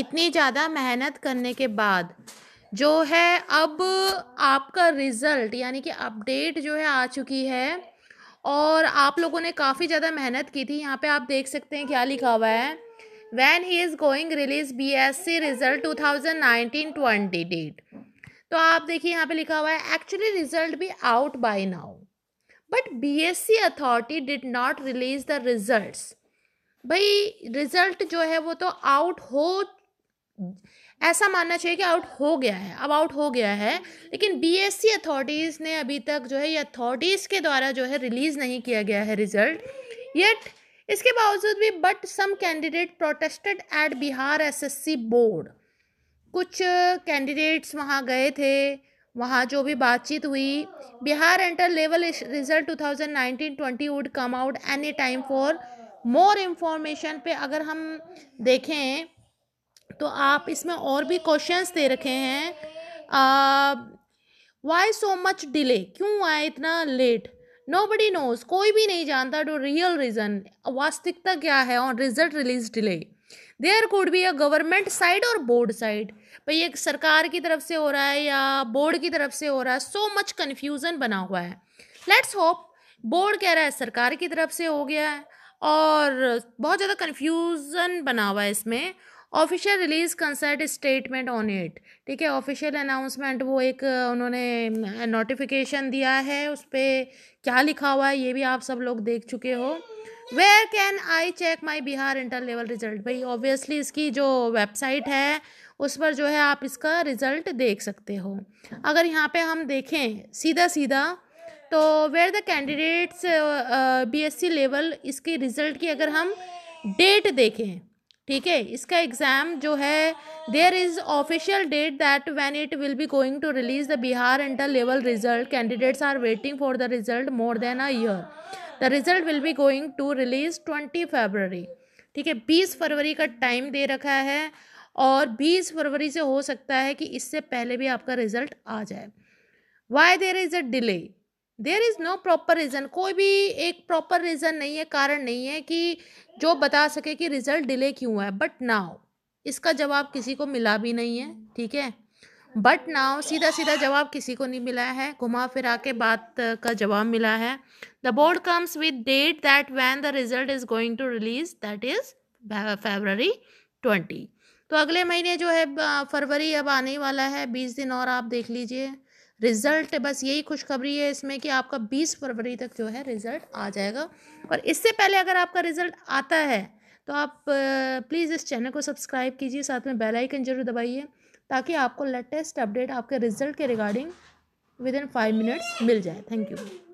इतनी ज़्यादा मेहनत करने के बाद जो है अब आपका रिज़ल्ट यानी कि अपडेट जो है आ चुकी है और आप लोगों ने काफ़ी ज़्यादा मेहनत की थी यहाँ पे आप देख सकते हैं क्या लिखा हुआ है when he is going release B S C result two thousand nineteen twenty date तो आप देखिए यहाँ पे लिखा हुआ है एक्चुअली रिज़ल्ट भी out by now but B S C authority did not release the result भाई रिज़ल्ट जो है वो तो आउट हो ऐसा मानना चाहिए कि आउट हो गया है अब आउट हो गया है लेकिन बीएससी अथॉरिटीज़ ने अभी तक जो है ये अथॉरिटीज़ के द्वारा जो है रिलीज़ नहीं किया गया है रिजल्ट येट इसके बावजूद भी but some candidate protested at Bihar SSC board कुछ कैंडिडेट्स वहाँ गए थे वहाँ जो भी बातचीत हुई Bihar inter level result 2019-20 would come out any time for more information पे अगर हम देखें तो आप इसमें और भी क्वेश्चंस दे रखे हैं वाई सो मच डिले क्यों आए इतना लेट नो बडी नोज कोई भी नहीं जानता डो रियल रीज़न वास्तविकता क्या है और result release delay there could be a government side और बोर्ड साइड भाई एक सरकार की तरफ से हो रहा है या बोर्ड की तरफ से हो रहा है सो मच कन्फ्यूज़न बना हुआ है लेट्स होप बोर्ड कह रहा है सरकार की तरफ से हो गया है और बहुत ज़्यादा कन्फ्यूज़न बना हुआ है इसमें official release concert statement on it ठीक है ऑफिशियल अनाउंसमेंट वो एक उन्होंने नोटिफिकेशन दिया है उस पर क्या लिखा हुआ है ये भी आप सब लोग देख चुके हो where can I check my Bihar inter level result भाई ऑब्वियसली इसकी जो वेबसाइट है उस पर जो है आप इसका रिज़ल्ट देख सकते हो अगर यहाँ पे हम देखें सीधा सीधा तो where the candidates B S C level इसके रिज़ल्ट की अगर हम डेट देखें ठीक है इसका एग्ज़ाम जो है there is official date that when it will be going to release the Bihar inter level result candidates are waiting for the result more than a year the result will be going to release twenty February ठीक है बीस फरवरी का time दे रखा है और बीस फरवरी से हो सकता है कि इससे पहले भी आपका रिजल्ट आ जाए why there is a delay there is no proper reason कोई भी एक प्रॉपर रीज़न नहीं है कारण नहीं है कि जो बता सके कि रिज़ल्ट डिले क्यों हुआ है बट नाउ इसका जवाब किसी को मिला भी नहीं है ठीक है बट नाउ सीधा सीधा जवाब किसी को नहीं मिला है घुमा फिरा के बात का जवाब मिला है the board comes with date that when the result is going to release that is February twenty तो अगले महीने जो है फरवरी अब आने वाला है बीस दिन और आप देख लीजिए रिज़ल्ट बस यही खुशखबरी है इसमें कि आपका 20 फरवरी तक जो है रिज़ल्ट आ जाएगा और इससे पहले अगर आपका रिज़ल्ट आता है तो आप प्लीज़ इस चैनल को सब्सक्राइब कीजिए साथ में बेल आइकन जरूर दबाइए ताकि आपको लेटेस्ट अपडेट आपके रिज़ल्ट के regarding within five minutes मिल जाए थैंक यू